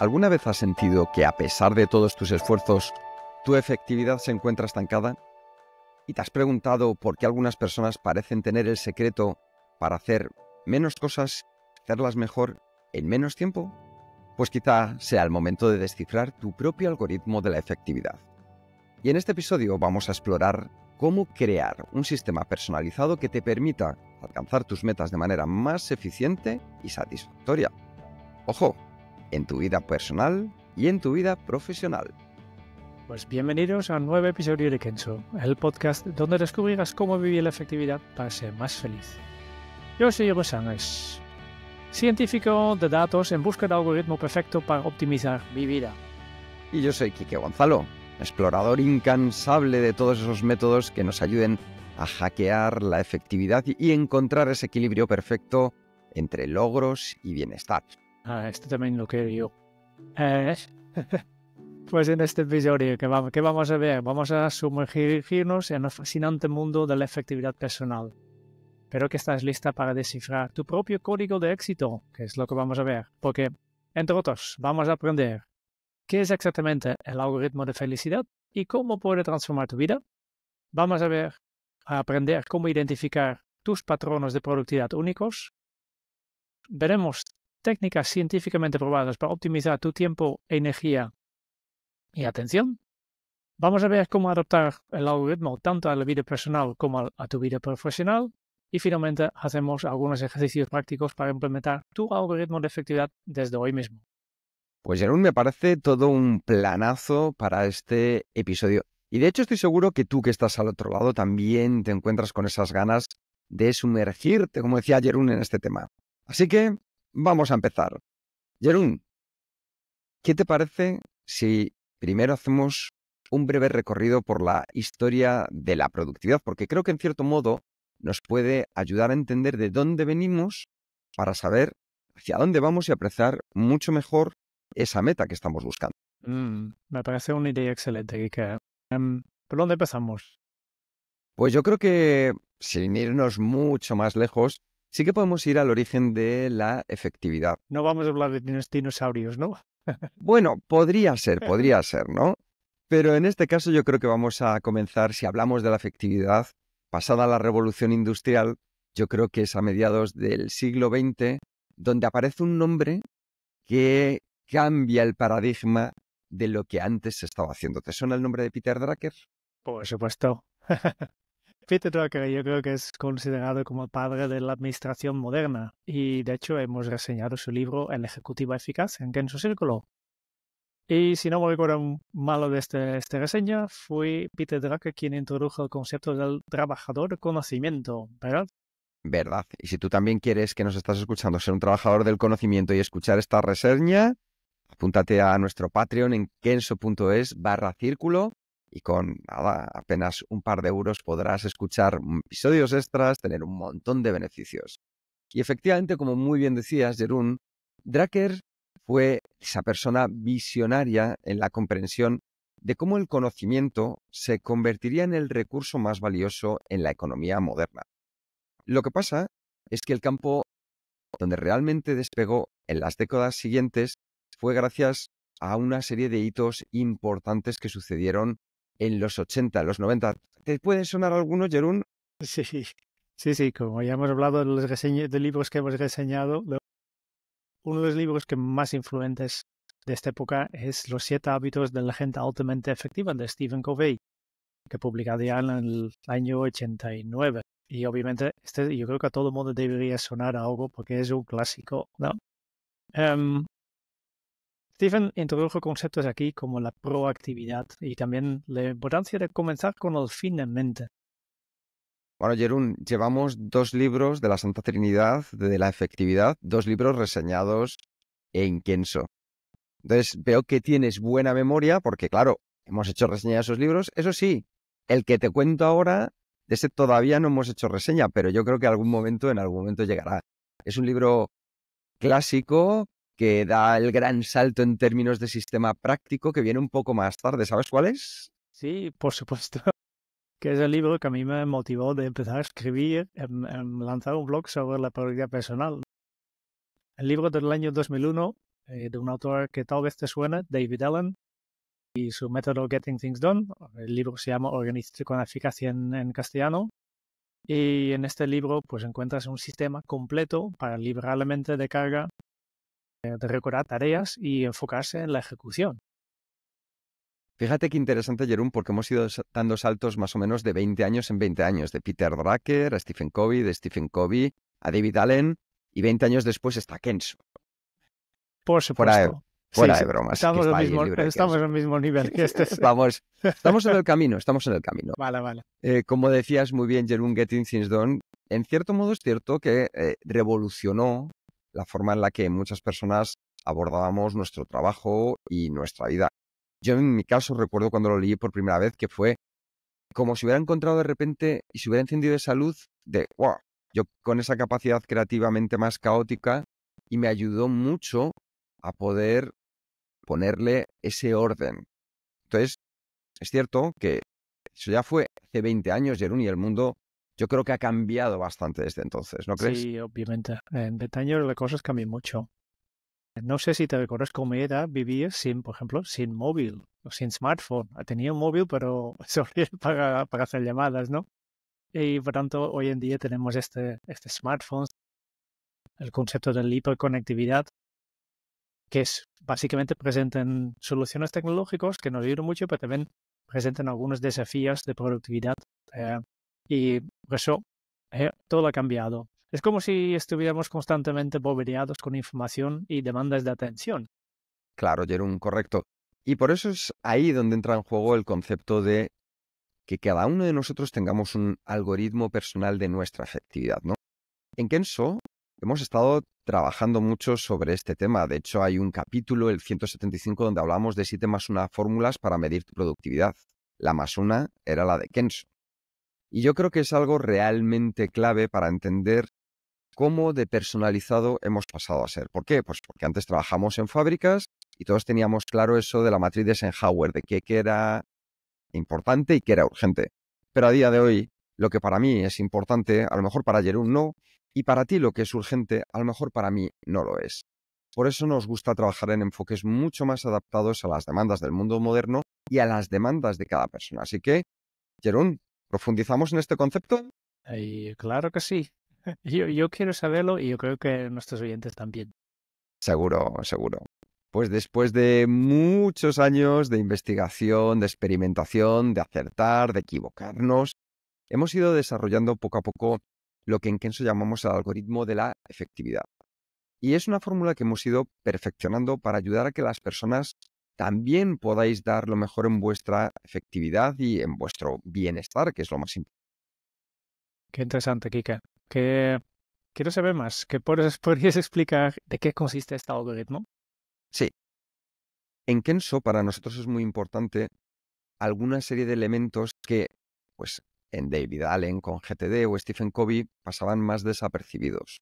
¿Alguna vez has sentido que a pesar de todos tus esfuerzos, tu efectividad se encuentra estancada? ¿Y te has preguntado por qué algunas personas parecen tener el secreto para hacer menos cosas, hacerlas mejor en menos tiempo? Pues quizá sea el momento de descifrar tu propio algoritmo de la efectividad. Y en este episodio vamos a explorar cómo crear un sistema personalizado que te permita alcanzar tus metas de manera más eficiente y satisfactoria. Ojo, en tu vida personal y en tu vida profesional. Pues bienvenidos a un nuevo episodio de Kenzo, el podcast donde descubrirás cómo vivir la efectividad para ser más feliz. Yo soy Hugo Sánchez, científico de datos en busca de algoritmo perfecto para optimizar mi vida. Y yo soy Quique Gonzalo, explorador incansable de todos esos métodos que nos ayuden a hackear la efectividad y encontrar ese equilibrio perfecto entre logros y bienestar. Ah, esto también lo quiero yo. Eh, pues en este episodio, que vamos, ¿qué vamos a ver? Vamos a sumergirnos en el fascinante mundo de la efectividad personal. Espero que estás lista para descifrar tu propio código de éxito, que es lo que vamos a ver. Porque, entre otros, vamos a aprender qué es exactamente el algoritmo de felicidad y cómo puede transformar tu vida. Vamos a ver, a aprender cómo identificar tus patrones de productividad únicos. Veremos técnicas científicamente probadas para optimizar tu tiempo, energía y atención. Vamos a ver cómo adoptar el algoritmo tanto a la vida personal como a tu vida profesional. Y finalmente hacemos algunos ejercicios prácticos para implementar tu algoritmo de efectividad desde hoy mismo. Pues Jerón, me parece todo un planazo para este episodio. Y de hecho estoy seguro que tú que estás al otro lado también te encuentras con esas ganas de sumergirte, como decía Jerón, en este tema. Así que Vamos a empezar. Jerún, ¿qué te parece si primero hacemos un breve recorrido por la historia de la productividad? Porque creo que en cierto modo nos puede ayudar a entender de dónde venimos para saber hacia dónde vamos y apreciar mucho mejor esa meta que estamos buscando. Mm, me parece una idea excelente, Ike. Em, ¿Por dónde empezamos? Pues yo creo que, sin irnos mucho más lejos, sí que podemos ir al origen de la efectividad. No vamos a hablar de dinosaurios, ¿no? bueno, podría ser, podría ser, ¿no? Pero en este caso yo creo que vamos a comenzar, si hablamos de la efectividad, pasada la revolución industrial, yo creo que es a mediados del siglo XX, donde aparece un nombre que cambia el paradigma de lo que antes se estaba haciendo. ¿Te suena el nombre de Peter Drucker? Por supuesto. Peter Drucker yo creo que es considerado como el padre de la administración moderna y de hecho hemos reseñado su libro El Ejecutivo Eficaz en Kenzo Círculo. Y si no me recuerdo malo de este, esta reseña, fue Peter Drucker quien introdujo el concepto del trabajador conocimiento, ¿verdad? Verdad. Y si tú también quieres que nos estás escuchando ser un trabajador del conocimiento y escuchar esta reseña, apúntate a nuestro Patreon en kenso.es barra círculo y con nada, apenas un par de euros podrás escuchar episodios extras, tener un montón de beneficios. Y efectivamente, como muy bien decías, Jerún, Dracker fue esa persona visionaria en la comprensión de cómo el conocimiento se convertiría en el recurso más valioso en la economía moderna. Lo que pasa es que el campo donde realmente despegó en las décadas siguientes fue gracias a una serie de hitos importantes que sucedieron en los 80, los 90. ¿Te pueden sonar algunos, Jerón? Sí, sí, sí, como ya hemos hablado de, los libros que hemos reseñado, uno de los libros que más influentes de esta época es Los siete hábitos de la gente altamente efectiva de Stephen Covey, que publicado ya en el año 89. Y obviamente este yo creo que a todo el mundo debería sonar algo porque es un clásico, ¿no? Em, Stephen introdujo conceptos aquí como la proactividad y también la importancia de comenzar con el fin en mente. Bueno, Jerún, llevamos dos libros de la Santa Trinidad, de la efectividad, dos libros reseñados e Kenso. Entonces veo que tienes buena memoria porque, claro, hemos hecho reseña de esos libros. Eso sí, el que te cuento ahora, de ese todavía no hemos hecho reseña, pero yo creo que algún momento, en algún momento llegará. Es un libro clásico, que da el gran salto en términos de sistema práctico que viene un poco más tarde. ¿Sabes cuál es? Sí, por supuesto. Que es el libro que a mí me motivó de empezar a escribir, en, em, em, lanzar un blog sobre la prioridad personal. El libro del año 2001, eh, de un autor que tal vez te suena, David Allen, y su método Getting Things Done. El libro se llama Organizarte con eficacia en, en castellano. Y en este libro pues encuentras un sistema completo para liberar la mente de carga eh, de recordar tareas y enfocarse en la ejecución. Fíjate qué interesante, Jerón, porque hemos ido dando saltos más o menos de 20 años en 20 años, de Peter Drucker a Stephen Covey, de Stephen Covey a David Allen, y 20 años después está Kenzo. Por supuesto. Fuera, de, bromas. Estamos, en, el mismo nivel que este. estamos, en el camino, estamos en el camino. Vale, vale. Eh, como decías muy bien, Jerón Getting Things Done, en cierto modo es cierto que eh, revolucionó la forma en la que muchas personas abordábamos nuestro trabajo y nuestra vida. Yo en mi caso recuerdo cuando lo leí por primera vez que fue como si hubiera encontrado de repente y se hubiera encendido esa luz de, wow, yo con esa capacidad creativamente más caótica y me ayudó mucho a poder ponerle ese orden. Entonces, es cierto que eso ya fue hace 20 años, Jerónimo y el mundo yo creo que ha cambiado bastante desde entonces, ¿no crees? Sí, obviamente. En 20 años las cosas cambian mucho. No sé si te recuerdas cómo era vivir sin, por ejemplo, sin móvil o sin smartphone. Tenía un móvil, pero solo para, hacer llamadas, ¿no? Y por tanto, hoy en día tenemos este, este smartphone, el concepto de la hiperconectividad, que es básicamente presentan soluciones tecnológicas que nos ayudan mucho, pero también presentan algunos desafíos de productividad, eh, y pues, eso eh, todo ha cambiado. Es como si estuviéramos constantemente bombardeados con información y demandas de atención. Claro, Jerón, correcto. Y por eso es ahí donde entra en juego el concepto de que cada uno de nosotros tengamos un algoritmo personal de nuestra efectividad, ¿no? En Kenso hemos estado trabajando mucho sobre este tema. De hecho, hay un capítulo, el 175, donde hablamos de 7 más una fórmulas para medir tu productividad. La más una era la de Kenso. Y yo creo que es algo realmente clave para entender cómo de personalizado hemos pasado a ser. ¿Por qué? Pues porque antes trabajamos en fábricas y todos teníamos claro eso de la matriz de Eisenhower, de qué era importante y qué era urgente. Pero a día de hoy, lo que para mí es importante, a lo mejor para Jerón no, y para ti lo que es urgente, a lo mejor para mí no lo es. Por eso nos gusta trabajar en enfoques mucho más adaptados a las demandas del mundo moderno y a las demandas de cada persona. Así que, Jerón, ¿Profundizamos en este concepto? Eh, claro que sí. Yo, yo quiero saberlo y yo creo que nuestros oyentes también. Seguro, seguro. Pues después de muchos años de investigación, de experimentación, de acertar, de equivocarnos, hemos ido desarrollando poco a poco lo que en Kenso llamamos el algoritmo de la efectividad. Y es una fórmula que hemos ido perfeccionando para ayudar a que las personas también podáis dar lo mejor en vuestra efectividad y en vuestro bienestar, que es lo más importante. Qué interesante, Kika. quiero saber más. podrías explicar de qué consiste este algoritmo? Sí. En Kenso para nosotros es muy importante alguna serie de elementos que, pues, en David Allen con GTD o Stephen Covey pasaban más desapercibidos.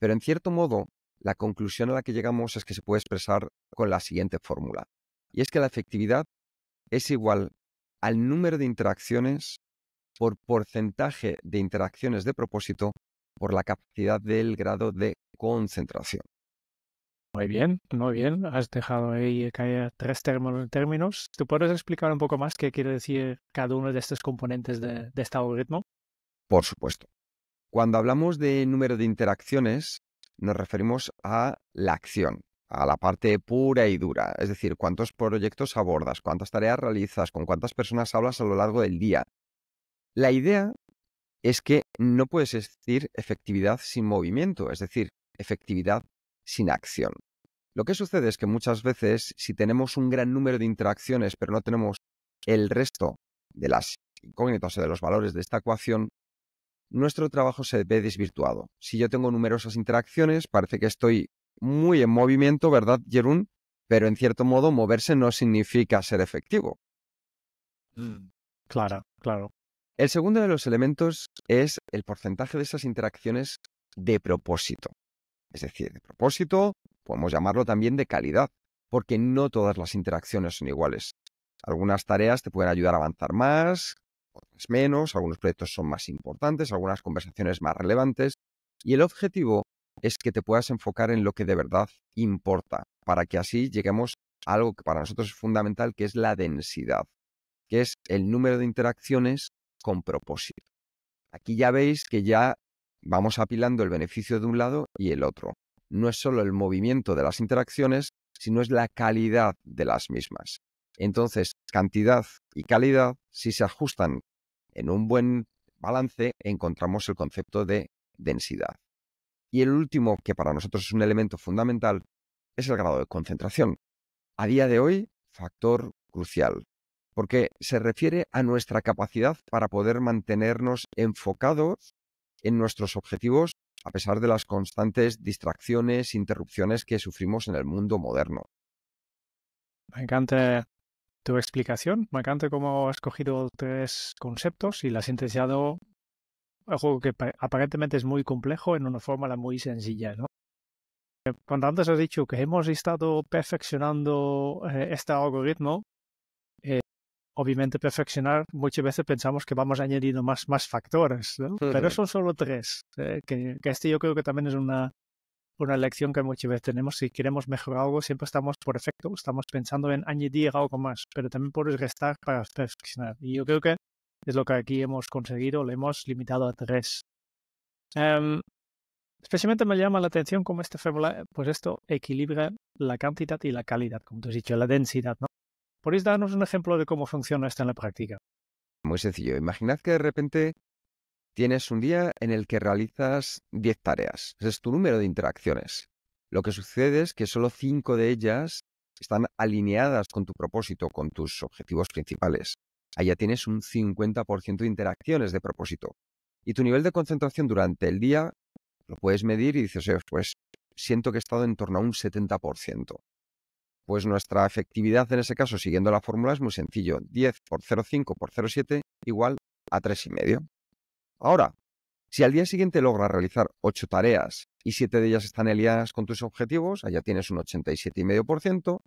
Pero en cierto modo, la conclusión a la que llegamos es que se puede expresar con la siguiente fórmula. Y es que la efectividad es igual al número de interacciones por porcentaje de interacciones de propósito por la capacidad del grado de concentración. Muy bien, muy bien. Has dejado ahí caer tres términos. ¿Tú puedes explicar un poco más qué quiere decir cada uno de estos componentes de, de este algoritmo? Por supuesto. Cuando hablamos de número de interacciones, nos referimos a la acción, a la parte pura y dura, es decir, cuántos proyectos abordas, cuántas tareas realizas, con cuántas personas hablas a lo largo del día. La idea es que no puedes decir efectividad sin movimiento, es decir, efectividad sin acción. Lo que sucede es que muchas veces, si tenemos un gran número de interacciones, pero no tenemos el resto de las incógnitas o de los valores de esta ecuación, nuestro trabajo se ve desvirtuado. Si yo tengo numerosas interacciones, parece que estoy muy en movimiento, ¿verdad, Jerún? Pero en cierto modo, moverse no significa ser efectivo. Mm. Claro, claro. El segundo de los elementos es el porcentaje de esas interacciones de propósito. Es decir, de propósito, podemos llamarlo también de calidad, porque no todas las interacciones son iguales. Algunas tareas te pueden ayudar a avanzar más, otras menos, algunos proyectos son más importantes, algunas conversaciones más relevantes, y el objetivo es que te puedas enfocar en lo que de verdad importa, para que así lleguemos a algo que para nosotros es fundamental, que es la densidad, que es el número de interacciones con propósito. Aquí ya veis que ya vamos apilando el beneficio de un lado y el otro. No es solo el movimiento de las interacciones, sino es la calidad de las mismas. Entonces, cantidad y calidad, si se ajustan en un buen balance, encontramos el concepto de densidad. Y el último, que para nosotros es un elemento fundamental, es el grado de concentración. A día de hoy, factor crucial, porque se refiere a nuestra capacidad para poder mantenernos enfocados en nuestros objetivos a pesar de las constantes distracciones, interrupciones que sufrimos en el mundo moderno. Me encanta tu explicación, me encanta cómo has cogido tres conceptos y las has sintetizado un juego que aparentemente es muy complejo en una fórmula muy sencilla, ¿no? Cuando antes has dicho que hemos estado perfeccionando eh, este algoritmo, eh, obviamente perfeccionar, muchas veces pensamos que vamos añadiendo más, más factores, pero son solo tres, eh, que, este yo creo que también es una, una lección que muchas veces tenemos, si queremos mejorar algo, siempre estamos por efecto, estamos pensando en añadir algo más, pero también puedes restar para perfeccionar. Y yo creo que es lo que aquí hemos conseguido, lo hemos limitado a tres. Em, especialmente me llama la atención cómo este fórmula, pues esto equilibra la cantidad y la calidad, como tú has dicho, la densidad, ¿no? ¿Podéis darnos un ejemplo de cómo funciona esto en la práctica? Muy sencillo. Imaginad que de repente tienes un día en el que realizas 10 tareas. Ese es tu número de interacciones. Lo que sucede es que solo 5 de ellas están alineadas con tu propósito, con tus objetivos principales allá tienes un 50% de interacciones de propósito. Y tu nivel de concentración durante el día lo puedes medir y dices, pues siento que he estado en torno a un 70%. Pues nuestra efectividad en ese caso, siguiendo la fórmula, es muy sencillo. 10 por 0,5 por 0,7 igual a 3,5. Ahora, si al día siguiente logras realizar 8 tareas y 7 de ellas están aliadas con tus objetivos, allá tienes un 87,5%,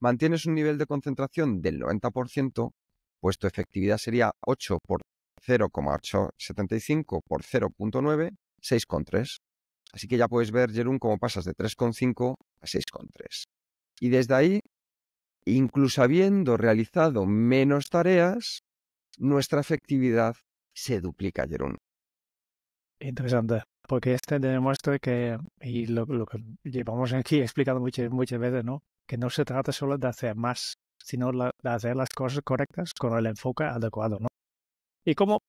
mantienes un nivel de concentración del 90%, pues tu efectividad sería 8 por 0,875 por 0,9, 6,3. Así que ya puedes ver, Jerón, cómo pasas de 3,5 a 6,3. Y desde ahí, incluso habiendo realizado menos tareas, nuestra efectividad se duplica, Jerón. Interesante, porque este demuestra que, y lo, que llevamos aquí explicado muchas, muchas veces, ¿no? que no se trata solo de hacer más, sino de hacer las cosas correctas con el enfoque adecuado. ¿no? ¿Y cómo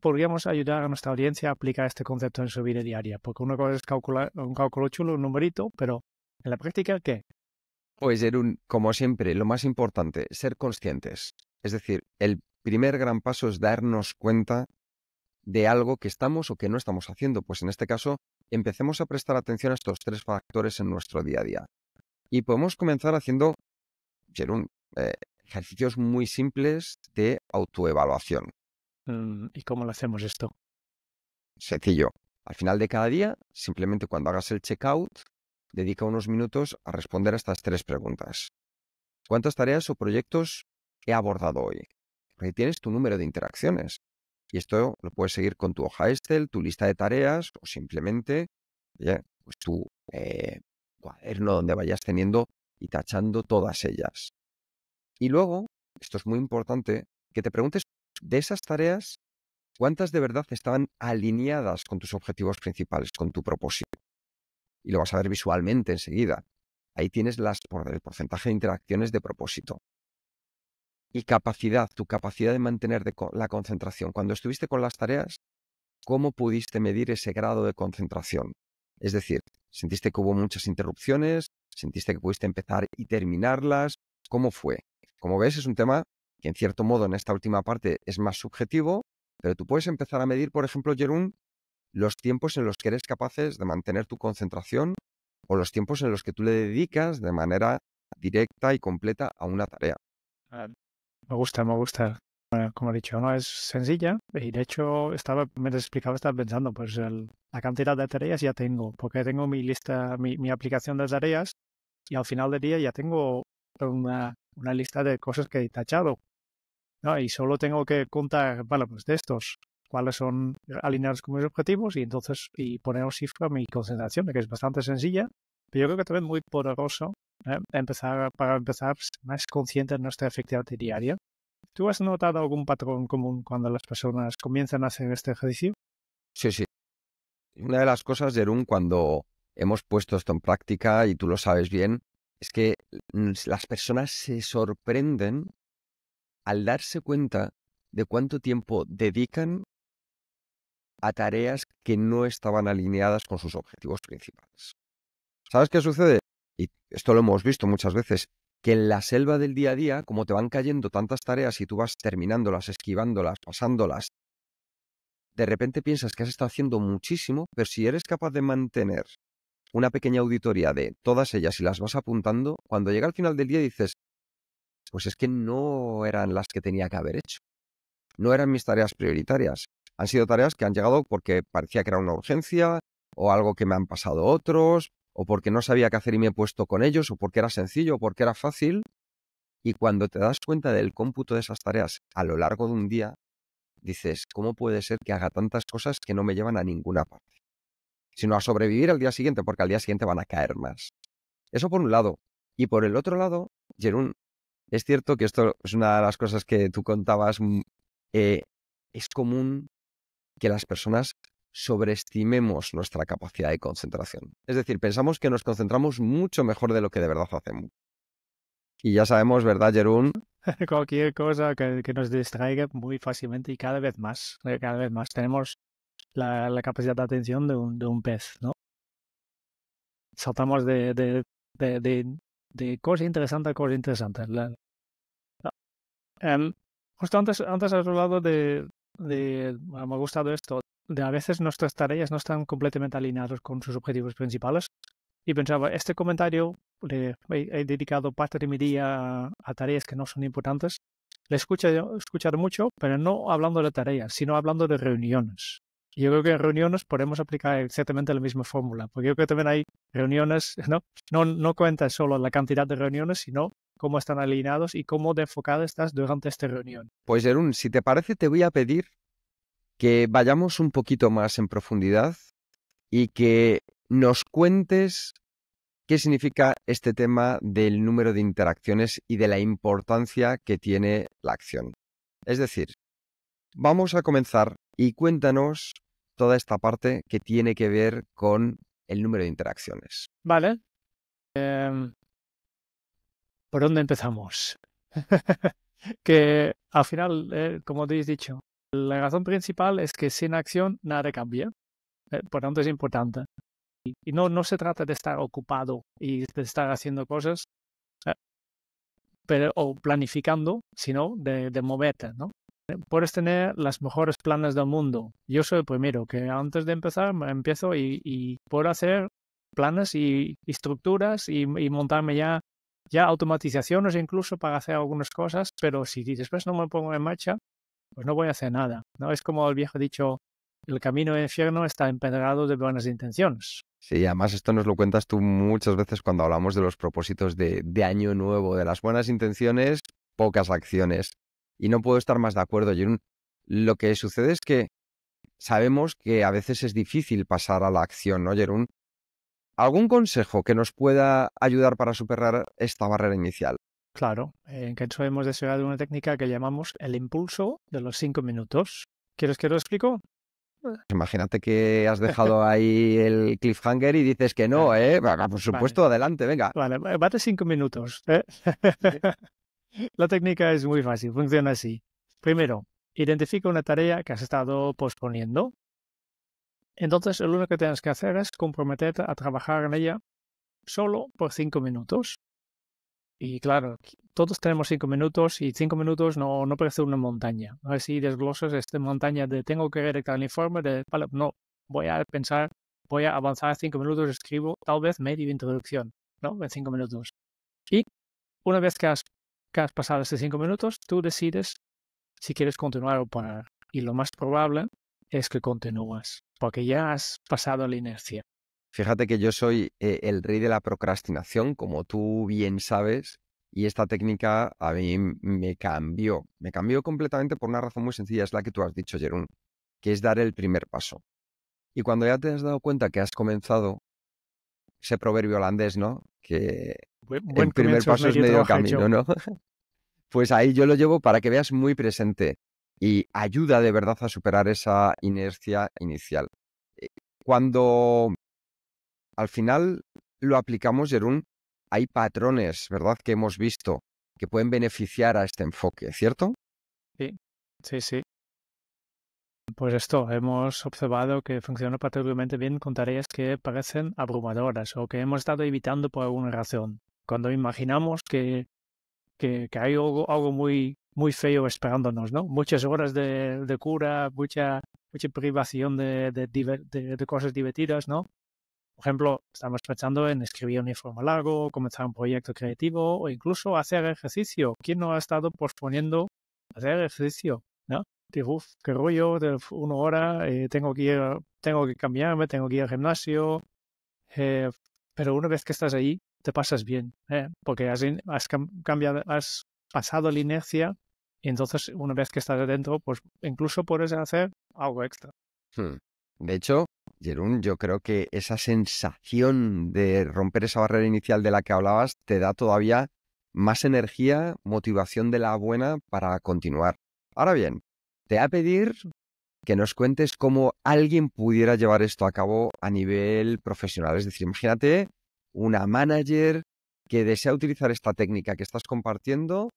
podríamos ayudar a nuestra audiencia a aplicar este concepto en su vida diaria? Porque una cosa es calcular un cálculo chulo, un numerito, pero en la práctica, ¿qué? Pues, Erun, como siempre, lo más importante, ser conscientes. Es decir, el primer gran paso es darnos cuenta de algo que estamos o que no estamos haciendo. Pues en este caso, empecemos a prestar atención a estos tres factores en nuestro día a día. Y podemos comenzar haciendo, eh, ejercicios muy simples de autoevaluación. Mm, ¿Y cómo lo hacemos esto? Sencillo. Al final de cada día, simplemente cuando hagas el checkout, dedica unos minutos a responder a estas tres preguntas. ¿Cuántas tareas o proyectos he abordado hoy? Porque tienes tu número de interacciones. Y esto lo puedes seguir con tu hoja Excel, tu lista de tareas o simplemente pues tu eh, cuaderno donde vayas teniendo y tachando todas ellas. Y luego, esto es muy importante, que te preguntes de esas tareas, ¿cuántas de verdad estaban alineadas con tus objetivos principales, con tu propósito? Y lo vas a ver visualmente enseguida. Ahí tienes las, por el porcentaje de interacciones de propósito. Y capacidad, tu capacidad de mantener la concentración. Cuando estuviste con las tareas, ¿cómo pudiste medir ese grado de concentración? Es decir, ¿sentiste que hubo muchas interrupciones? ¿Sentiste que pudiste empezar y terminarlas? ¿Cómo fue? Como ves, es un tema que en cierto modo en esta última parte es más subjetivo, pero tú puedes empezar a medir, por ejemplo, Jerón, los tiempos en los que eres capaces de mantener tu concentración o los tiempos en los que tú le dedicas de manera directa y completa a una tarea. Ah, me gusta, me gusta. como he dicho, no es sencilla y de hecho estaba, me explicaba, estaba pensando, pues la cantidad de tareas ya tengo, porque tengo mi lista, mi, mi aplicación de tareas y al final del día ya tengo una una lista de cosas que he tachado. ¿no? Y solo tengo que contar, bueno, pues de estos, cuáles son alineados con mis objetivos y entonces y poner cifra a mi concentración, que es bastante sencilla, pero yo creo que también muy poderoso ¿eh? empezar para empezar más consciente de nuestra efectividad diaria. ¿Tú has notado algún patrón común cuando las personas comienzan a hacer este ejercicio? Sí, sí. Una de las cosas, Jerón, cuando hemos puesto esto en práctica, y tú lo sabes bien, es que mm, las personas se sorprenden al darse cuenta de cuánto tiempo dedican a tareas que no estaban alineadas con sus objetivos principales. ¿Sabes qué sucede? Y esto lo hemos visto muchas veces, que en la selva del día a día, como te van cayendo tantas tareas y tú vas terminándolas, esquivándolas, pasándolas, de repente piensas que has estado haciendo muchísimo, pero si eres capaz de mantener una pequeña auditoría de todas ellas y las vas apuntando, cuando llega al final del día dices, pues es que no eran las que tenía que haber hecho. No eran mis tareas prioritarias. Han sido tareas que han llegado porque parecía que era una urgencia, o algo que me han pasado otros, o porque no sabía qué hacer y me he puesto con ellos, o porque era sencillo, o porque era fácil. Y cuando te das cuenta del cómputo de esas tareas a lo largo de un día, dices, ¿cómo puede ser que haga tantas cosas que no me llevan a ninguna parte? sino a sobrevivir al día siguiente, porque al día siguiente van a caer más. Eso por un lado. Y por el otro lado, Jerún, es cierto que esto es una de las cosas que tú contabas, mm, eh, es común que las personas sobreestimemos nuestra capacidad de concentración. Es decir, pensamos que nos concentramos mucho mejor de lo que de verdad hacemos. Y ya sabemos, ¿verdad, Jerún? Cualquier cosa que, que, nos distraiga muy fácilmente y cada vez más, eh, cada vez más. Tenemos la, capacidad de atención de un, de un pez, ¿no? Saltamos de, de, de, de, de interesante a cosa interesante. justo antes, antes has hablado de, me ha gustado esto, de a veces nuestras tareas no están completamente alineadas con sus objetivos principales. Y pensaba, este comentario, le, he, dedicado parte de mi día a, tareas que no son importantes, le escucho escuchar mucho, pero no hablando de tareas, sino hablando de reuniones. Yo creo que en reuniones podemos aplicar exactamente la misma fórmula, porque yo creo que también hay reuniones, ¿no? No, no solo la cantidad de reuniones, sino cómo están alineados y cómo de enfocado estás durante esta reunión. Pues Jerún, si te parece, te voy a pedir que vayamos un poquito más en profundidad y que nos cuentes qué significa este tema del número de interacciones y de la importancia que tiene la acción. Es decir, vamos a comenzar y cuéntanos toda esta parte que tiene que ver con el número de interacciones. Vale. Em, ¿Por dónde empezamos? que al final, eh, como te he dicho, la razón principal es que sin acción nada cambia. Eh, por tanto, es importante. Y, no, no se trata de estar ocupado y de estar haciendo cosas eh, pero, o planificando, sino de moverte, ¿no? Eh, puedes tener las mejores planes del mundo. Yo soy el primero que antes de empezar empiezo y, puedo hacer planes y, estructuras y, montarme ya, ya automatizaciones incluso para hacer algunas cosas, pero si después no me pongo en marcha, pues no voy a hacer nada. ¿no? Es como el viejo dicho, el camino de infierno está empedrado de buenas intenciones. Sí, además esto nos lo cuentas tú muchas veces cuando hablamos de los propósitos de año nuevo, de las buenas intenciones, pocas acciones. Y no puedo estar más de acuerdo, Jerón. Lo que sucede es que sabemos que a veces es difícil pasar a la acción, ¿no, Jerón? ¿Algún consejo que nos pueda ayudar para superar esta barrera inicial? Claro, en Kenzo hemos desarrollado una técnica que llamamos el impulso de los cinco minutos. ¿Quieres que lo explico? Pues imagínate que has dejado ahí el cliffhanger y dices que no, ¿eh? Por supuesto, adelante, venga. Vale, bate cinco minutos. ¿eh? La técnica es muy fácil, funciona así. Primero, identifica una tarea que has estado posponiendo. Entonces, lo único que tienes que hacer es comprometerte a trabajar en ella solo por cinco minutos. Y claro, todos tenemos cinco minutos y cinco minutos no, no parece una montaña. Así si desglosas esta montaña de tengo que redactar el informe, de vale, no, voy a pensar, voy a avanzar cinco minutos, escribo tal vez medio introducción, ¿no? En cinco minutos. Y una vez que has que has pasado estos cinco minutos, tú decides si quieres continuar o parar. Y lo más probable es que continúas, porque ya has pasado la inercia. Fíjate que yo soy eh, el rey de la procrastinación, como tú bien sabes, y esta técnica a mí me cambió. Me cambió completamente por una razón muy sencilla, es la que tú has dicho, Jerón, que es dar el primer paso. Y cuando ya te has dado cuenta que has comenzado, ese proverbio holandés, ¿no? Que el primer paso es medio camino, ¿no? pues ahí yo lo llevo para que veas muy presente y ayuda de verdad a superar esa inercia inicial. Eh, cuando al final lo aplicamos, Jerún, hay patrones, ¿verdad?, que hemos visto que pueden beneficiar a este enfoque, ¿cierto? Sí, sí, sí. Pues esto, hemos observado que funciona particularmente bien con tareas que parecen abrumadoras o que hemos estado evitando por alguna razón. Cuando imaginamos que, que, hay algo, algo muy, muy feo esperándonos, ¿no? Muchas horas de, cura, mucha, mucha privación de, de, de, cosas divertidas, ¿no? Por ejemplo, estamos pensando en escribir un informe largo, comenzar un proyecto creativo o incluso hacer ejercicio. ¿Quién no ha estado posponiendo hacer ejercicio? ¿no? digo, qué rollo, de una hora, eh, tengo, que tengo que cambiarme, tengo que ir al gimnasio. Eh, pero una vez que estás ahí, te pasas bien, eh, porque has, cambiado, has pasado la inercia y entonces una vez que estás adentro, pues incluso puedes hacer algo extra. Hmm. De hecho, Jerón, yo creo que esa sensación de romper esa barrera inicial de la que hablabas te da todavía más energía, motivación de la buena para continuar. Ahora bien, te va a pedir que nos cuentes cómo alguien pudiera llevar esto a cabo a nivel profesional. Es decir, imagínate una manager que desea utilizar esta técnica que estás compartiendo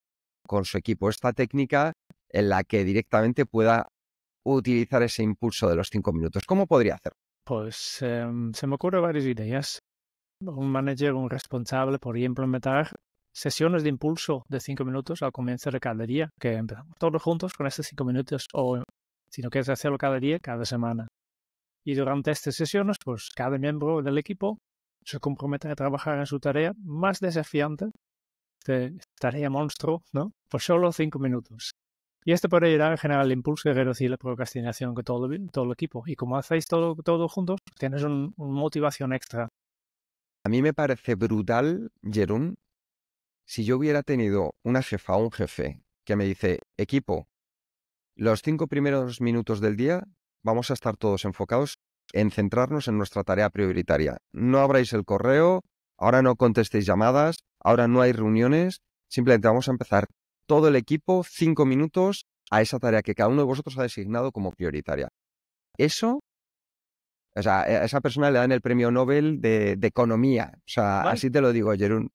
con su equipo, esta técnica en la que directamente pueda utilizar ese impulso de los cinco minutos. ¿Cómo podría hacer? Pues em, se me ocurren varias ideas. Un manager, un responsable podría implementar sesiones de impulso de cinco minutos al comienzo de cada día, que empezamos todos juntos con estos cinco minutos, o si no quieres hacerlo cada día, cada semana. Y durante estas sesiones, pues cada miembro del equipo se compromete a trabajar en su tarea más desafiante, tarea monstruo, ¿no? Por pues solo cinco minutos. Y esto puede ayudar a generar el impulso y reducir la procrastinación que todo, todo el equipo. Y como hacéis todo, todo juntos, tienes una un motivación extra. A mí me parece brutal, Jerón, si yo hubiera tenido una jefa o un jefe que me dice, equipo, los cinco primeros minutos del día vamos a estar todos enfocados en centrarnos en nuestra tarea prioritaria. No abráis el correo, ahora no contestéis llamadas, ahora no hay reuniones, simplemente vamos a empezar todo el equipo cinco minutos a esa tarea que cada uno de vosotros ha designado como prioritaria. Eso, o sea, e-, a esa persona le dan el premio Nobel de, economía. O sea, así te lo digo, Jerón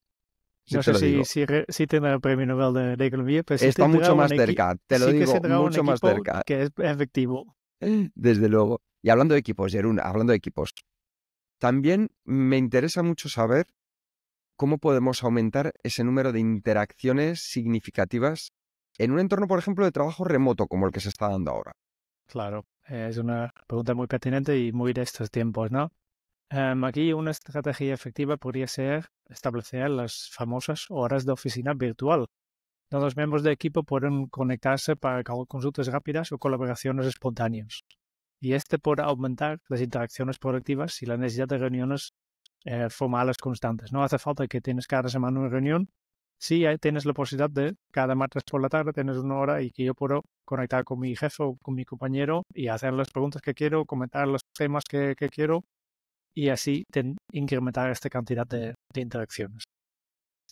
no sé si, si, tendrá el premio Nobel de, Economía, pero sí Está mucho más cerca, te lo digo, mucho más cerca. Que es efectivo. Desde luego. Y hablando de equipos, Jerún, hablando de equipos, también me interesa mucho saber cómo podemos aumentar ese número de interacciones significativas en un entorno, por ejemplo, de trabajo remoto como el que se está dando ahora. Claro, es una pregunta muy pertinente y muy de estos tiempos, ¿no? Em, aquí una estrategia efectiva podría ser establecer las famosas horas de oficina virtual, donde los miembros del equipo pueden conectarse para consultas rápidas o colaboraciones espontáneas. Y este puede aumentar las interacciones productivas y la necesidad de reuniones eh, formales constantes. No hace falta que tengas cada semana una reunión. Si ahí tienes la posibilidad de cada martes por la tarde tienes una hora y que yo puedo conectar con mi jefe o con mi compañero y hacer las preguntas que quiero, comentar los temas que quiero y así incrementar esta cantidad de, interacciones.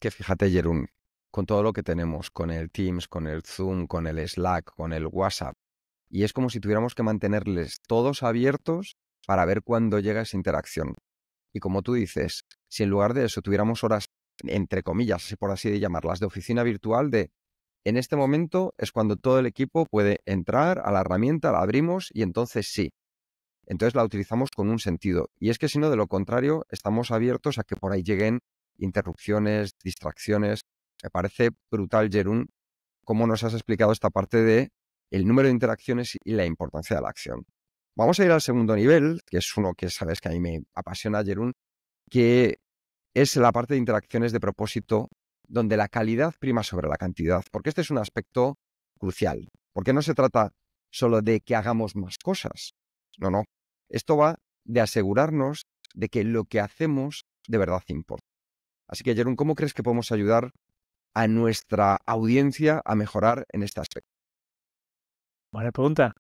Que fíjate, Jerún, con todo lo que tenemos, con el Teams, con el Zoom, con el Slack, con el WhatsApp, y es como si tuviéramos que mantenerles todos abiertos para ver cuándo llega esa interacción. Y como tú dices, si en lugar de eso tuviéramos horas, entre comillas, por así de llamarlas, de oficina virtual, de en este momento es cuando todo el equipo puede entrar a la herramienta, la abrimos y entonces sí, entonces la utilizamos con un sentido. Y es que si no, de lo contrario, estamos abiertos a que por ahí lleguen interrupciones, distracciones. Me parece brutal, Jerún, cómo nos has explicado esta parte de el número de interacciones y la importancia de la acción. Vamos a ir al segundo nivel, que es uno que sabes que a mí me apasiona, Jerún, que es la parte de interacciones de propósito, donde la calidad prima sobre la cantidad, porque este es un aspecto crucial, porque no se trata solo de que hagamos más cosas, no, no, esto va de asegurarnos de que lo que hacemos de verdad importa. Así que, Jerón, ¿cómo crees que podemos ayudar a nuestra audiencia a mejorar en este aspecto? Buena pregunta.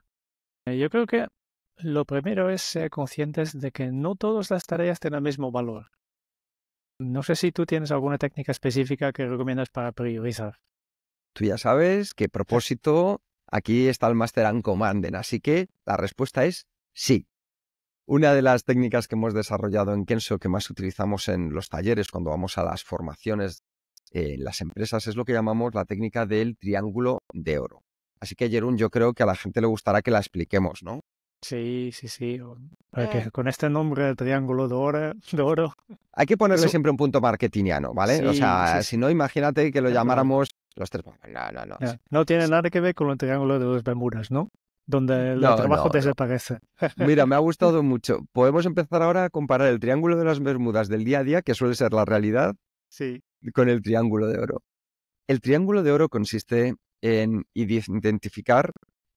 Eh, yo creo que lo primero es ser conscientes de que no todas las tareas tienen el mismo valor. No sé si tú tienes alguna técnica específica que recomiendas para priorizar. Tú ya sabes que propósito, aquí está el Master and Commanden, así que la respuesta es sí. Una de las técnicas que hemos desarrollado en Kenso, que más utilizamos en los talleres cuando vamos a las formaciones en las empresas, es lo que llamamos la técnica del triángulo de oro. Así que, Jerón, yo creo que a la gente le gustará que la expliquemos, ¿no? Sí, sí, sí. Eh. con este nombre, Triángulo de Oro. De oro Hay que ponerle siempre un punto marketingiano, ¿vale? o sea, si no, imagínate que lo llamáramos los tres. No, no, no. No, tiene nada que ver con el Triángulo de dos Bermudas, ¿no? donde el trabajo te no. Mira, me ha gustado mucho. Podemos empezar ahora a comparar el triángulo de las Bermudas del día a día, que suele ser la realidad, con el triángulo de oro. El triángulo de oro consiste en identificar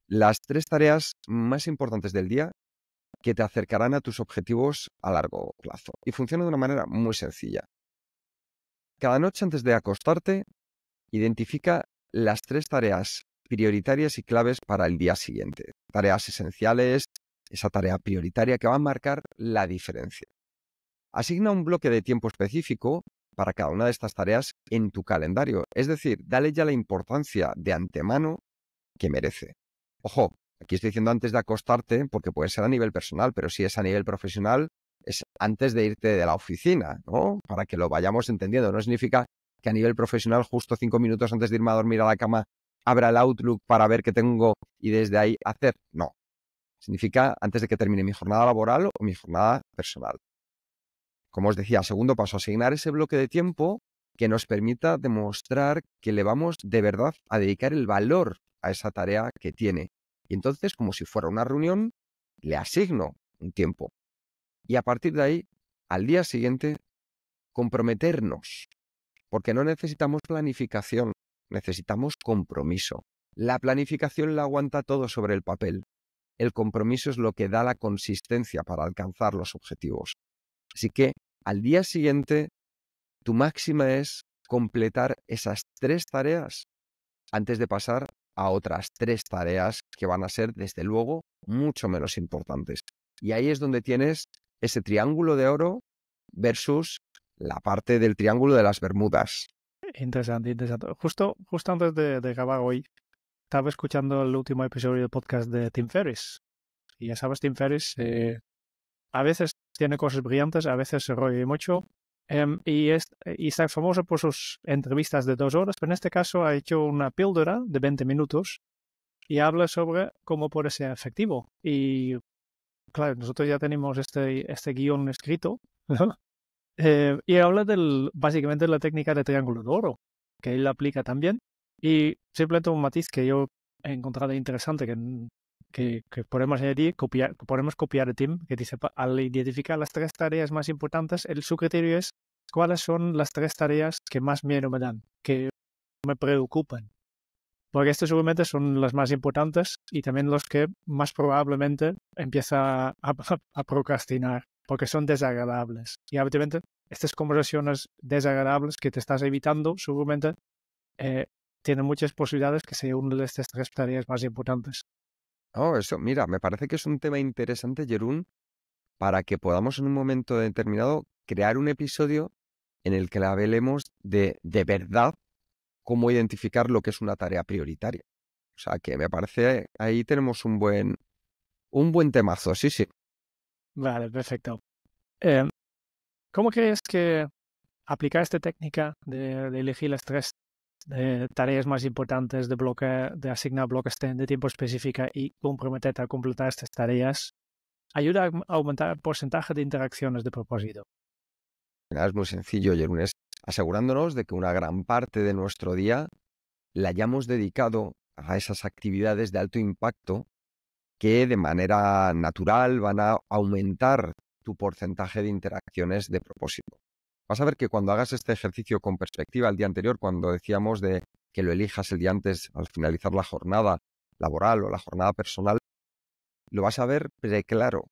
las tres tareas más importantes del día que te acercarán a tus objetivos a largo plazo. Y funciona de una manera muy sencilla. Cada noche antes de acostarte, identifica las tres tareas prioritarias y claves para el día siguiente. Tareas esenciales, esa tarea prioritaria que va a marcar la diferencia. Asigna un bloque de tiempo específico para cada una de estas tareas en tu calendario, es decir, dale ya la importancia de antemano que merece. Ojo, aquí estoy diciendo antes de acostarte, porque puede ser a nivel personal, pero si es a nivel profesional, es antes de irte de la oficina, ¿no? Para que lo vayamos entendiendo. No significa que a nivel profesional, justo cinco minutos antes de irme a dormir a la cama, abra el Outlook para ver qué tengo y desde ahí hacer. No. Significa antes de que termine mi jornada laboral o mi jornada personal. Como os decía, segundo paso, asignar ese bloque de tiempo que nos permita demostrar que le vamos de verdad a dedicar el valor a esa tarea que tiene. Y entonces, como si fuera una reunión, le asigno un tiempo. Y a partir de ahí, al día siguiente, comprometernos, porque no necesitamos planificación, Necesitamos compromiso. La planificación la aguanta todo sobre el papel. El compromiso es lo que da la consistencia para alcanzar los objetivos. Así que al día siguiente, tu máxima es completar esas tres tareas antes de pasar a otras tres tareas que van a ser, desde luego, mucho menos importantes. Y ahí es donde tienes ese triángulo de oro versus la parte del triángulo de las Bermudas. Interesante, interesante. Justo, justo antes de, grabar hoy, estaba escuchando el último episodio del podcast de Tim Ferris. Y ya sabes, Tim Ferris eh, a veces tiene cosas brillantes, a veces se rolla mucho. Em, y, es, y está famoso por sus entrevistas de dos horas, pero en este caso ha hecho una píldora de 20 minutos y habla sobre cómo puede ser efectivo. Y claro, nosotros ya tenemos este, este guión escrito, eh, y habla del, básicamente de la técnica de triángulo de oro, que él aplica también. Y simplemente un matiz que yo he encontrado interesante, que, que, podemos copiar, podemos copiar de Tim, que dice, al identificar las tres tareas más importantes, el, su criterio es cuáles son las tres tareas que más miedo me dan, que me preocupan. Porque estas seguramente son las más importantes y también los que más probablemente empieza a procrastinar porque son desagradables. Y obviamente estas conversaciones desagradables que te estás evitando, seguramente, eh, tienen muchas posibilidades que se una de estas tres tareas más importantes. Oh, eso, mira, me parece que es un tema interesante, Jerún, para que podamos en un momento determinado crear un episodio en el que la velemos de, de verdad cómo identificar lo que es una tarea prioritaria. O sea, que me parece ahí tenemos un buen, un buen temazo, sí, sí. Vale, perfecto. Em, ¿Cómo crees que aplicar esta técnica de, elegir las tres eh, tareas más importantes de bloque, de asignar bloques de tiempo específica y comprometerte a completar estas tareas, ayuda a aumentar el porcentaje de interacciones de propósito. Es muy sencillo, Jerunes, asegurándonos de que una gran parte de nuestro día la hayamos dedicado a esas actividades de alto impacto que de manera natural van a aumentar tu porcentaje de interacciones de propósito. Vas a ver que cuando hagas este ejercicio con perspectiva el día anterior, cuando decíamos de que lo elijas el día antes al finalizar la jornada laboral o la jornada personal, lo vas a ver preclaro,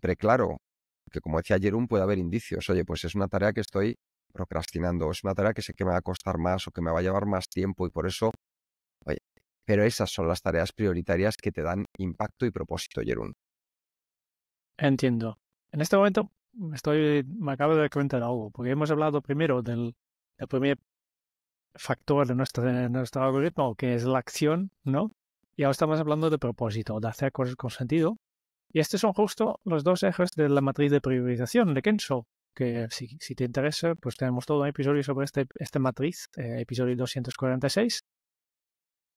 preclaro, que como decía un puede haber indicios, oye, pues es una tarea que estoy procrastinando, es una tarea que sé que me va a costar más o que me va a llevar más tiempo y por eso pero esas son las tareas prioritarias que te dan impacto y propósito, Jerún. Entiendo. En este momento me estoy, me acabo de comentar algo, porque hemos hablado primero del, primer factor de nuestro, nuestro, algoritmo, que es la acción, ¿no? Y ahora estamos hablando de propósito, de hacer cosas con sentido. Y estos son justo los dos ejes de la matriz de priorización de Kenzo, que si, te interesa, pues tenemos todo un episodio sobre este, esta matriz, eh, episodio 246,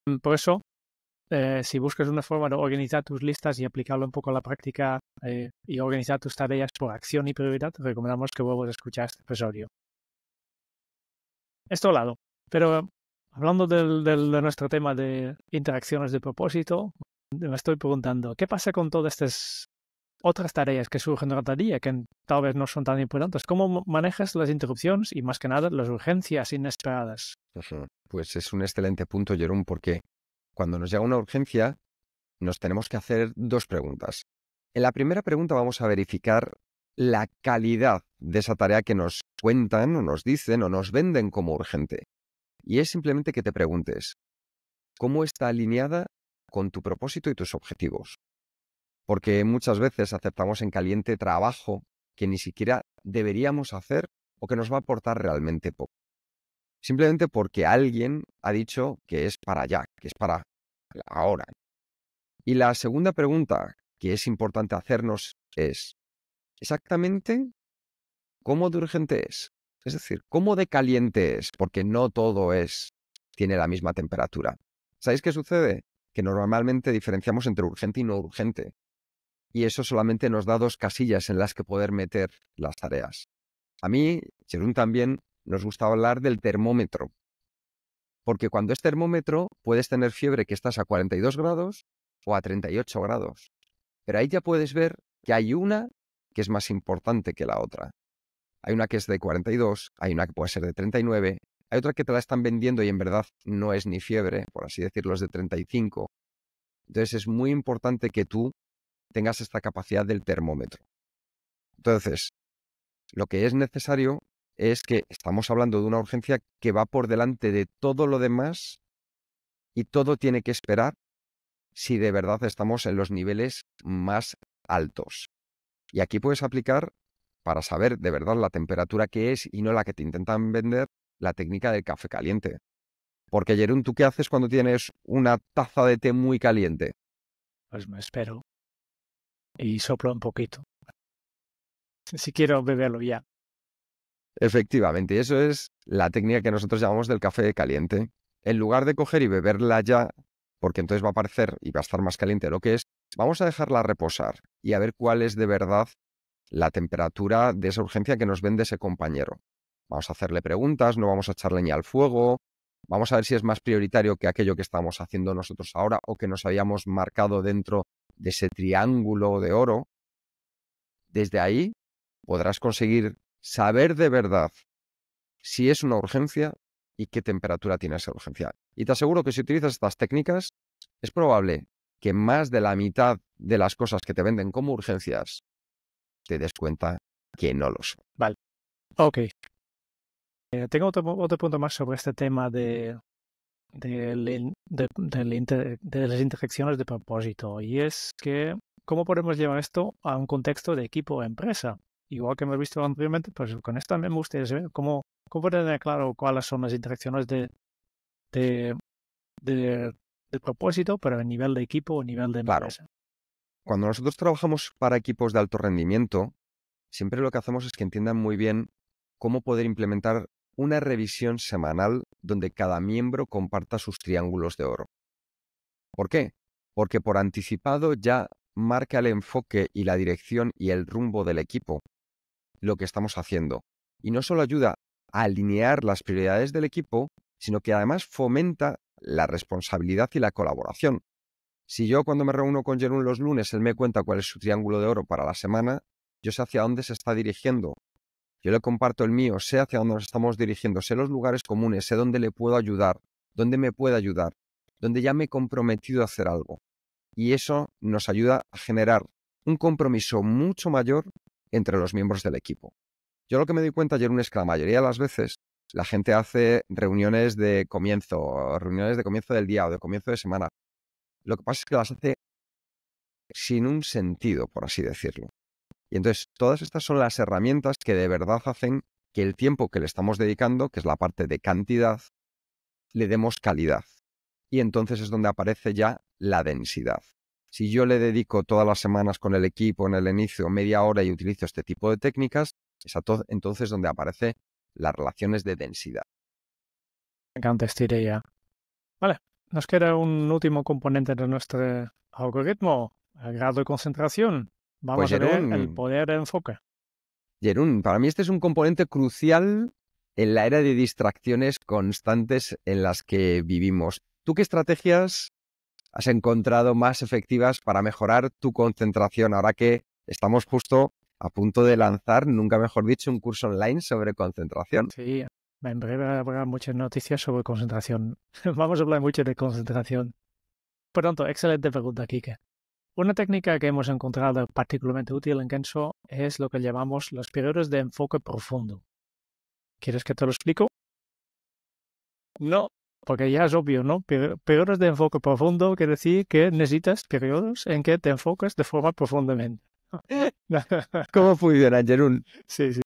Mm, por eso, eh, si buscas una forma de organizar tus listas y aplicarlo un poco a la práctica eh, y organizar tus tareas por acción y prioridad, recomendamos que vuelvas a escuchar este episodio. Esto al lado. Pero hablando de nuestro tema de interacciones de propósito, me estoy preguntando, ¿qué pasa con todas estas otras tareas que surgen durante la tarea que tal vez no son tan importantes. ¿Cómo manejas las interrupciones y más que nada las urgencias inesperadas? Pues es un excelente punto, Jerón, porque cuando nos llega una urgencia nos tenemos que hacer dos preguntas. En la primera pregunta vamos a verificar la calidad de esa tarea que nos cuentan o nos dicen o nos venden como urgente. Y es simplemente que te preguntes, ¿cómo está alineada con tu propósito y tus objetivos? porque muchas veces aceptamos en caliente trabajo que ni siquiera deberíamos hacer o que nos va a aportar realmente poco. Simplemente porque alguien ha dicho que es para allá, que es para ahora. Y la segunda pregunta que es importante hacernos es, ¿exactamente cómo de urgente es? Es decir, ¿cómo de caliente es? Porque no todo es, tiene la misma temperatura. ¿Sabéis qué sucede? Que normalmente diferenciamos entre urgente y no urgente y eso solamente nos da dos casillas en las que poder meter las tareas. A mí, Cherún, también, nos gusta hablar del termómetro, porque cuando es termómetro puedes tener fiebre que estás a 42 grados o a 38 grados, pero ahí ya puedes ver que hay una que es más importante que la otra. Hay una que es de 42, hay una que puede ser de 39, hay otra que te la están vendiendo y en verdad no es ni fiebre, por así decirlo, es de 35. Entonces es muy importante que tú tengas esta capacidad del termómetro. Entonces, lo que es necesario es que estamos hablando de una urgencia que va por delante de todo lo demás y todo tiene que esperar si de verdad estamos en los niveles más altos. Y aquí puedes aplicar, para saber de verdad la temperatura que es y no la que te intentan vender, la técnica del café caliente. Porque Jerón, ¿tú qué haces cuando tienes una taza de té muy caliente? Pues me espero y soplo un poquito. Si quiero beberlo ya. Efectivamente, eso es la técnica que nosotros llamamos del café caliente. En lugar de coger y beberla ya, porque entonces va a aparecer y va a estar más caliente lo que es, vamos a dejarla reposar y a ver cuál es de verdad la temperatura de esa urgencia que nos vende ese compañero. Vamos a hacerle preguntas, no vamos a echar leña al fuego, vamos a ver si es más prioritario que aquello que estamos haciendo nosotros ahora o que nos habíamos marcado dentro de ese triángulo de oro, desde ahí podrás conseguir saber de verdad si es una urgencia y qué temperatura tiene esa urgencia. Y te aseguro que si utilizas estas técnicas, es probable que más de la mitad de las cosas que te venden como urgencias te des cuenta que no los Vale. Ok. Eh, tengo otro punto más sobre este tema de de, las interacciones de propósito. Y es que, ¿cómo podemos llevar esto a un contexto de equipo o empresa? Igual que hemos visto anteriormente, pues con esto también ustedes gustaría cómo, cómo tener claro cuáles son las interacciones de, de, de propósito, pero a nivel de equipo o nivel de empresa. Cuando nosotros trabajamos para equipos de alto rendimiento, siempre lo que hacemos es que entiendan muy bien cómo poder implementar una revisión semanal donde cada miembro comparta sus triángulos de oro. ¿Por qué? Porque por anticipado ya marca el enfoque y la dirección y el rumbo del equipo, lo que estamos haciendo. Y no solo ayuda a alinear las prioridades del equipo, sino que además fomenta la responsabilidad y la colaboración. Si yo cuando me reúno con Jerón los lunes, él me cuenta cuál es su triángulo de oro para la semana, yo sé hacia dónde se está dirigiendo yo le comparto el mío, sé hacia dónde nos estamos dirigiendo, sé los lugares comunes, sé dónde le puedo ayudar, dónde me puede ayudar, dónde ya me he comprometido a hacer algo. Y eso nos ayuda a generar un compromiso mucho mayor entre los miembros del equipo. Yo lo que me doy cuenta ayer es que la mayoría de las veces la gente hace reuniones de comienzo, reuniones de comienzo del día o de comienzo de semana. Lo que pasa es que las hace sin un sentido, por así decirlo. Y entonces, todas estas son las herramientas que de verdad hacen que el tiempo que le estamos dedicando, que es la parte de cantidad, le demos calidad. Y entonces es donde aparece ya la densidad. Si yo le dedico todas las semanas con el equipo en el inicio media hora y utilizo este tipo de técnicas, es entonces donde aparecen las relaciones de densidad. Me ya. Vale, nos queda un último componente de nuestro algoritmo, el grado de concentración. Pues Vamos a ver el poder de enfoque. Jerún, para mí este es un componente crucial en la era de distracciones constantes en las que vivimos. ¿Tú qué estrategias has encontrado más efectivas para mejorar tu concentración ahora que estamos justo a punto de lanzar, nunca mejor dicho, un curso online sobre concentración? Sí, en breve habrá muchas noticias sobre concentración. Vamos a hablar mucho de concentración. pronto excelente pregunta, Kike. Una técnica que hemos encontrado particularmente útil en Kenso es lo que llamamos los periodos de enfoque profundo. ¿Quieres que te lo explico? No, porque ya es obvio, ¿no? Periodos de enfoque profundo quiere decir que necesitas periodos en que te enfoques de forma profundamente. ¿Cómo funciona, Jerún? Sí, sí.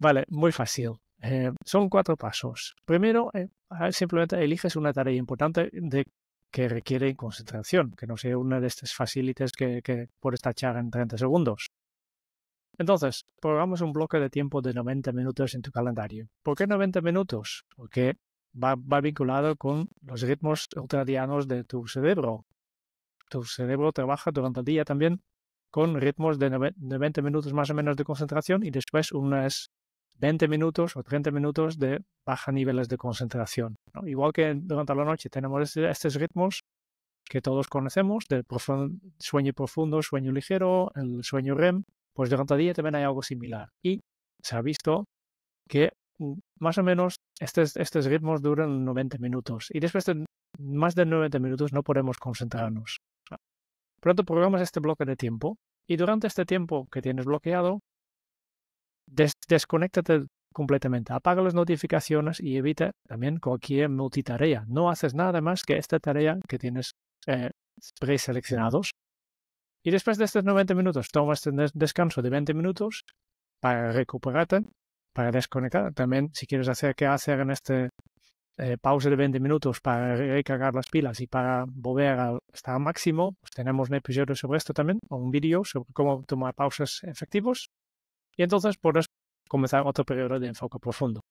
Vale, muy fácil. Eh, son cuatro pasos. Primero, eh, simplemente eliges una tarea importante de que requiere concentración, que no sea una de estas facilities que, puedes tachar en 30 segundos. Entonces, programamos un bloque de tiempo de 90 minutos en tu calendario. ¿Por qué 90 minutos? Porque va, vinculado con los ritmos ultradianos de tu cerebro. Tu cerebro trabaja durante el día también con ritmos de 90 minutos más o menos de concentración y después unas 20 minutos o 30 minutos de baja niveles de concentración. Igual que durante la noche tenemos este, estos ritmos que todos conocemos, del sueño profundo, sueño ligero, el sueño REM, pues durante el día también hay algo similar. Y se ha visto que mm, más o menos estos, estos ritmos duran 90 minutos y después de más de 90 minutos no podemos concentrarnos. Pronto programas este bloque de tiempo y durante este tiempo que tienes bloqueado des desconéctate completamente, apaga las notificaciones y evita también cualquier multitarea. No haces nada más que esta tarea que tienes eh, preseleccionados. Y después de estos 90 minutos, tomas un este descanso de 20 minutos para recuperarte, para desconectar. También, si quieres hacer que hacer en este eh, pausa de 20 minutos para recargar las pilas y para volver al estar máximo, pues tenemos un episodio sobre esto también, o un vídeo sobre cómo tomar pausas efectivos. Y entonces por comenzar otro periodo de enfoque profundo.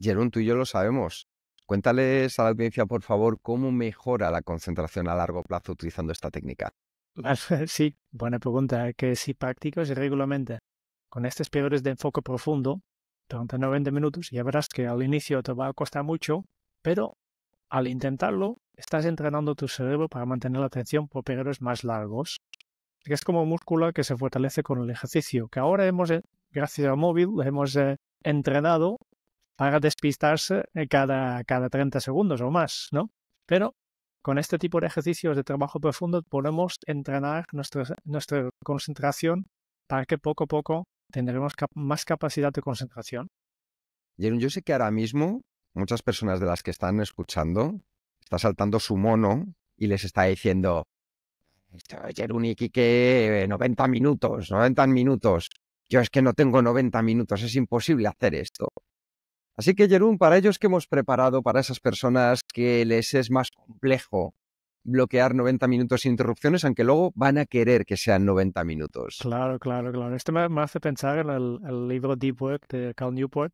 Jerón, tú y yo lo sabemos. Cuéntales a la audiencia, por favor, cómo mejora la concentración a largo plazo utilizando esta técnica. Sí, buena pregunta. Que si practicas regularmente con estos periodos de enfoque profundo durante 90 minutos, ya verás que al inicio te va a costar mucho, pero al intentarlo, estás entrenando tu cerebro para mantener la atención por periodos más largos que es como músculo que se fortalece con el ejercicio, que ahora hemos, eh, gracias al móvil, hemos eh, entrenado para despistarse eh, cada, cada 30 segundos o más, ¿no? Pero con este tipo de ejercicios de trabajo profundo podemos entrenar nuestra, nuestra concentración para que poco a poco tendremos más capacidad de concentración. yo sé que ahora mismo muchas personas de las que están escuchando está saltando su mono y les está diciendo, y que 90 eh, minutos, 90 minutos. Yo es que no tengo 90 minutos, es imposible hacer esto. Así que, Jerún, para ellos que hemos preparado, para esas personas que les es más complejo bloquear 90 minutos sin interrupciones, aunque luego van a querer que sean 90 minutos. Claro, claro, claro. Esto me, hace pensar en el, libro Deep Work de Cal Newport,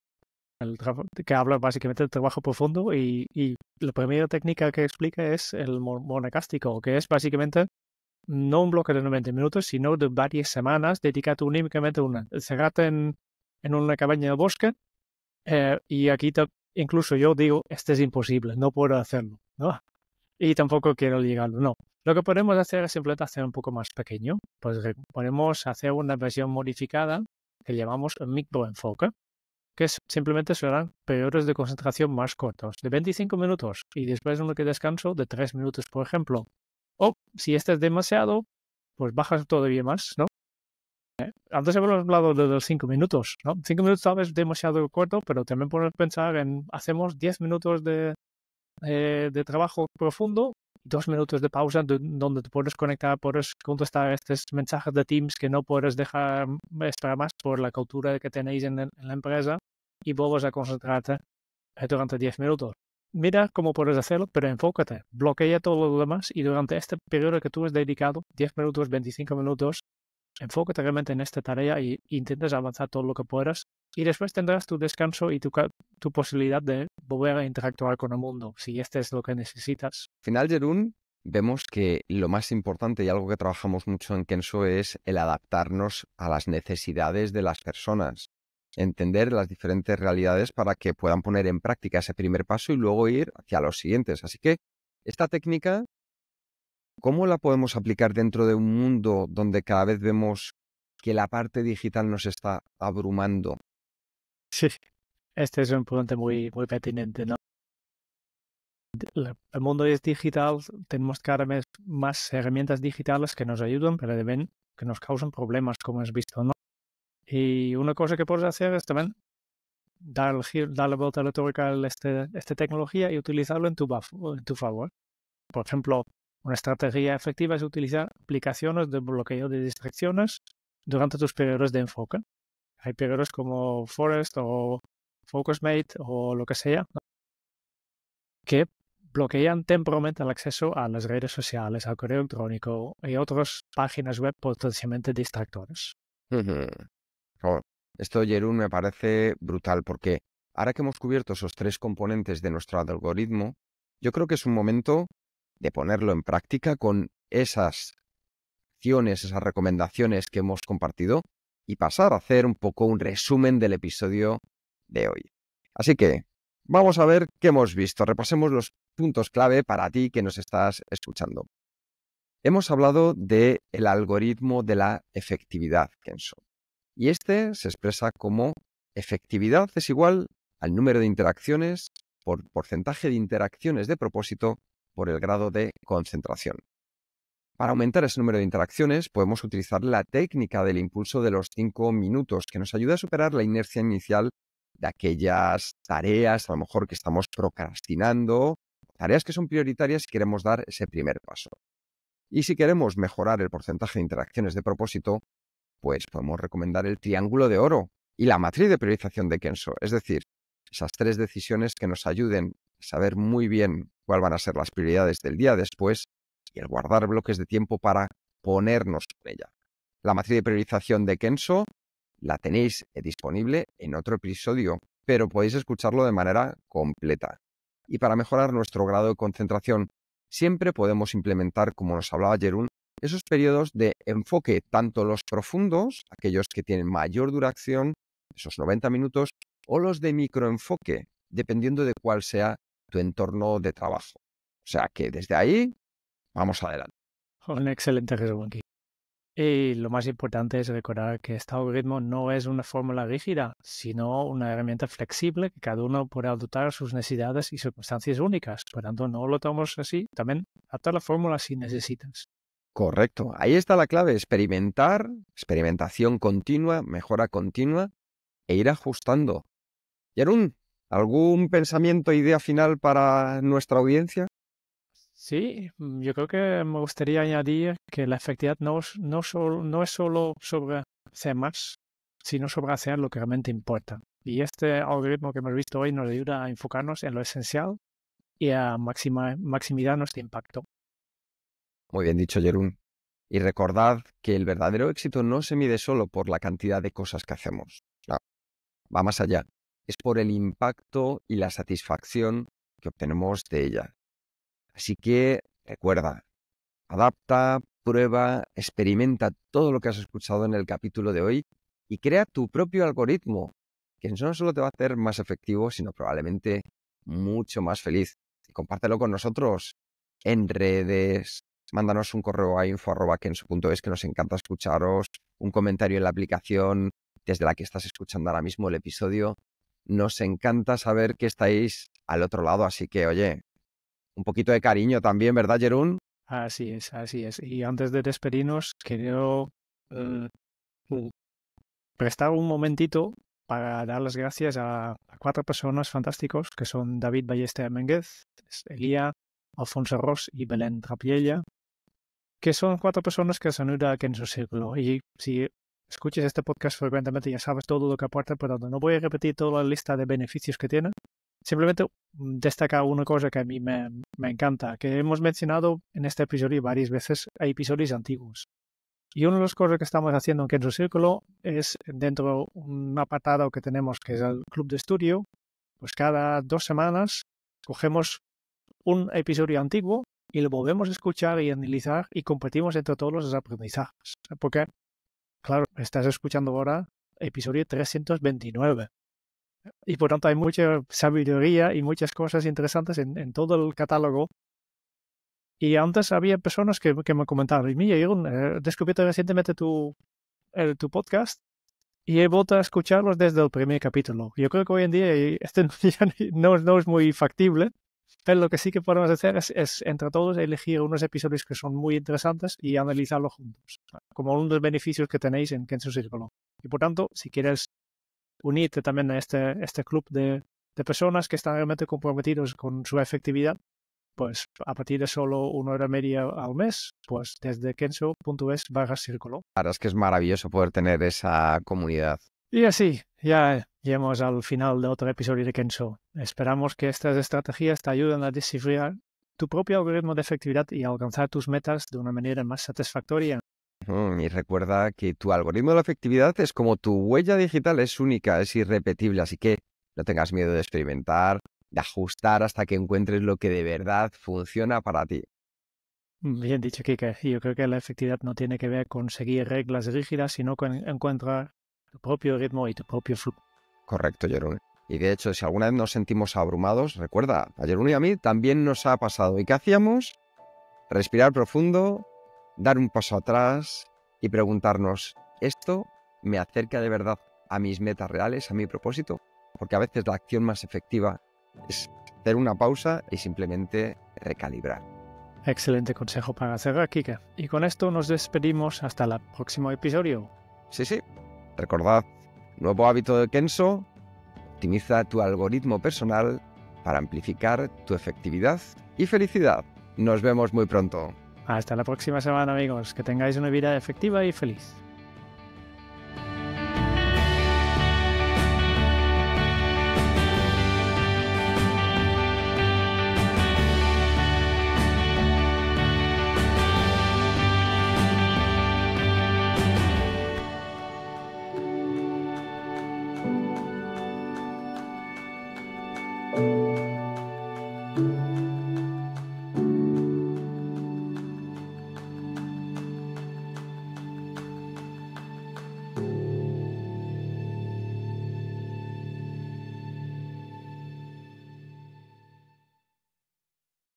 que habla básicamente de trabajo profundo y, y, la primera técnica que explica es el monocástico, que es básicamente no un bloque de 90 minutos, sino de varias semanas, dedicado únicamente a una. se en, en una cabaña de bosque eh, y aquí incluso yo digo, este es imposible, no puedo hacerlo, ¿no? Y tampoco quiero llegarlo, no. Lo que podemos hacer es simplemente hacer un poco más pequeño, pues podemos hacer una versión modificada que llamamos microenfoque, que simplemente serán periodos de concentración más cortos, de 25 minutos, y después un que descanso de 3 minutos, por ejemplo, o si este es demasiado, pues bajas todavía más, ¿no? ¿Eh? Antes hemos hablado de los cinco minutos, ¿no? Cinco minutos tal vez demasiado corto, pero también puedes pensar en hacemos diez minutos de, eh, de trabajo profundo dos minutos de pausa donde te puedes conectar, puedes contestar estos mensajes de Teams que no puedes dejar esperar más por la cultura que tenéis en, la empresa y vuelves a concentrarte eh, durante diez minutos mira cómo puedes hacerlo, pero enfócate, bloquea todo lo demás y durante este periodo que tú has dedicado, 10 minutos, 25 minutos, enfócate realmente en esta tarea y intentes avanzar todo lo que puedas y después tendrás tu descanso y tu, tu posibilidad de volver a interactuar con el mundo, si este es lo que necesitas. Final, Jerún, vemos que lo más importante y algo que trabajamos mucho en Kenso es el adaptarnos a las necesidades de las personas entender las diferentes realidades para que puedan poner en práctica ese primer paso y luego ir hacia los siguientes. Así que esta técnica, ¿cómo la podemos aplicar dentro de un mundo donde cada vez vemos que la parte digital nos está abrumando? Sí, este es un punto muy, muy pertinente, ¿no? El mundo es digital, tenemos cada vez más herramientas digitales que nos ayudan, pero deben, que nos causan problemas, como has visto, ¿no? Y una cosa que puedes hacer es también dar, la vuelta electrónica a este, esta tecnología y utilizarlo en tu, en tu favor. Por ejemplo, una estrategia efectiva es utilizar aplicaciones de bloqueo de distracciones durante tus periodos de enfoque. Hay periodos como Forest o Focusmate o lo que sea que bloquean temporalmente el acceso a las redes sociales, al correo electrónico y otras páginas web potencialmente distractores. Esto, Jerún, me parece brutal porque ahora que hemos cubierto esos tres componentes de nuestro algoritmo, yo creo que es un momento de ponerlo en práctica con esas acciones, esas recomendaciones que hemos compartido y pasar a hacer un poco un resumen del episodio de hoy. Así que vamos a ver qué hemos visto. Repasemos los puntos clave para ti que nos estás escuchando. Hemos hablado del el algoritmo de la efectividad, Kenzo y este se expresa como efectividad es igual al número de interacciones por porcentaje de interacciones de propósito por el grado de concentración. Para aumentar ese número de interacciones podemos utilizar la técnica del impulso de los cinco minutos que nos ayuda a superar la inercia inicial de aquellas tareas a lo mejor que estamos procrastinando, tareas que son prioritarias y queremos dar ese primer paso. Y si queremos mejorar el porcentaje de interacciones de propósito, pues podemos recomendar el triángulo de oro y la matriz de priorización de Kenso. Es decir, esas tres decisiones que nos ayuden a saber muy bien cuáles van a ser las prioridades del día después y el guardar bloques de tiempo para ponernos con ella. La matriz de priorización de Kenso la tenéis eh, disponible en otro episodio, pero podéis escucharlo de manera completa. Y para mejorar nuestro grado de concentración, siempre podemos implementar, como nos hablaba Jerún, esos periodos de enfoque, tanto los profundos, aquellos que tienen mayor duración, esos 90 minutos, o los de microenfoque, dependiendo de cuál sea tu entorno de trabajo. O sea que desde ahí vamos adelante. Un excelente resumen. aquí. Y lo más importante es recordar que este algoritmo no es una fórmula rígida, sino una herramienta flexible que cada uno puede adoptar sus necesidades y circunstancias únicas. Por tanto, no lo tomamos así. También adapta la fórmula si necesitas. Correcto, ahí está la clave, experimentar, experimentación continua, mejora continua e ir ajustando. Yarun, ¿algún pensamiento, idea final para nuestra audiencia? Sí, mm, yo creo que me gustaría añadir que la efectividad no, no es solo sobre hacer más, sino sobre hacer lo que realmente importa. Y este algoritmo que hemos visto hoy nos ayuda a enfocarnos en lo esencial y a maximizar nuestro impacto. Muy bien dicho, Jerún. Y recordad que el verdadero éxito no se mide solo por la cantidad de cosas que hacemos. No, va más allá. Es por el impacto y la satisfacción que obtenemos de ella. Así que recuerda, adapta, prueba, experimenta todo lo que has escuchado en el capítulo de hoy y crea tu propio algoritmo, que no solo te va a hacer más efectivo, sino probablemente mucho más feliz. Y compártelo con nosotros en redes, mándanos un correo a info.kenso.es que nos encanta escucharos, un comentario en la aplicación desde la que estás escuchando ahora mismo el episodio. Nos encanta saber que estáis al otro lado, así que oye, un poquito de cariño también, ¿verdad, Jerún? Así es, así es. Y antes de despedirnos, quiero eh, mm, prestar un momentito para dar las gracias a, cuatro personas fantásticos que son David Ballester Menguez, Elía, Alfonso Ross y Belén Trapiella, que son cuatro personas que se que en su círculo. Y si escuches este podcast frecuentemente ya sabes todo lo que aporta, pero no voy a repetir toda la lista de beneficios que tiene. Simplemente mm, destaca una cosa que a mí me, encanta, que hemos mencionado en este episodio varias veces, hay episodios antiguos. Y uno de las cosas que estamos haciendo en Kenzo Círculo es dentro de un apartado que tenemos que es el club de estudio, pues cada dos semanas cogemos un episodio antiguo y lo volvemos a escuchar y analizar y compartimos entre todos los aprendizajes. Porque, claro, estás escuchando ahora episodio 329. Y por tanto hay mucha sabiduría y muchas cosas interesantes en, todo el catálogo. Y antes había personas que, me comentaron, y eh, me he descubierto recientemente tu, eh, tu podcast y he vuelto a escucharlos desde el primer capítulo. Yo creo que hoy en día eh, este no es muy factible, pero lo que sí que podemos hacer es, entre todos elegir unos episodios que son muy interesantes y analizarlos juntos, como uno de los beneficios que tenéis en, Kenzo Círculo. Y por tanto, si quieres unirte también a este, este club de, de personas que están realmente comprometidos con su efectividad, pues a partir de solo una hora media al mes, pues desde kenso.es barra círculo. Claro, es que es maravilloso poder tener esa comunidad y así, ya llegamos al final de otro episodio de Kenzo. Esperamos que estas estrategias te ayuden a descifrar tu propio algoritmo de efectividad y alcanzar tus metas de una manera más satisfactoria. Mm, y recuerda que tu algoritmo de efectividad es como tu huella digital, es única, es irrepetible, así que no tengas miedo de experimentar, de ajustar hasta que encuentres lo que de verdad funciona para ti. Bien dicho, Kike. Yo creo que la efectividad no tiene que ver con seguir reglas rígidas, sino con encontrar tu propio ritmo y tu propio flujo. Correcto, Jerón. Y de hecho, si alguna vez nos sentimos abrumados, recuerda, a Jerón y a mí también nos ha pasado. ¿Y qué hacíamos? Respirar profundo, dar un paso atrás y preguntarnos, ¿esto me acerca de verdad a mis metas reales, a mi propósito? Porque a veces la acción más efectiva es hacer una pausa y simplemente recalibrar. Excelente consejo para cerrar, Kika. Y con esto nos despedimos hasta el próximo episodio. Sí, sí, Recordad, nuevo hábito de Kenso, optimiza tu algoritmo personal para amplificar tu efectividad y felicidad. Nos vemos muy pronto. Hasta la próxima semana amigos, que tengáis una vida efectiva y feliz.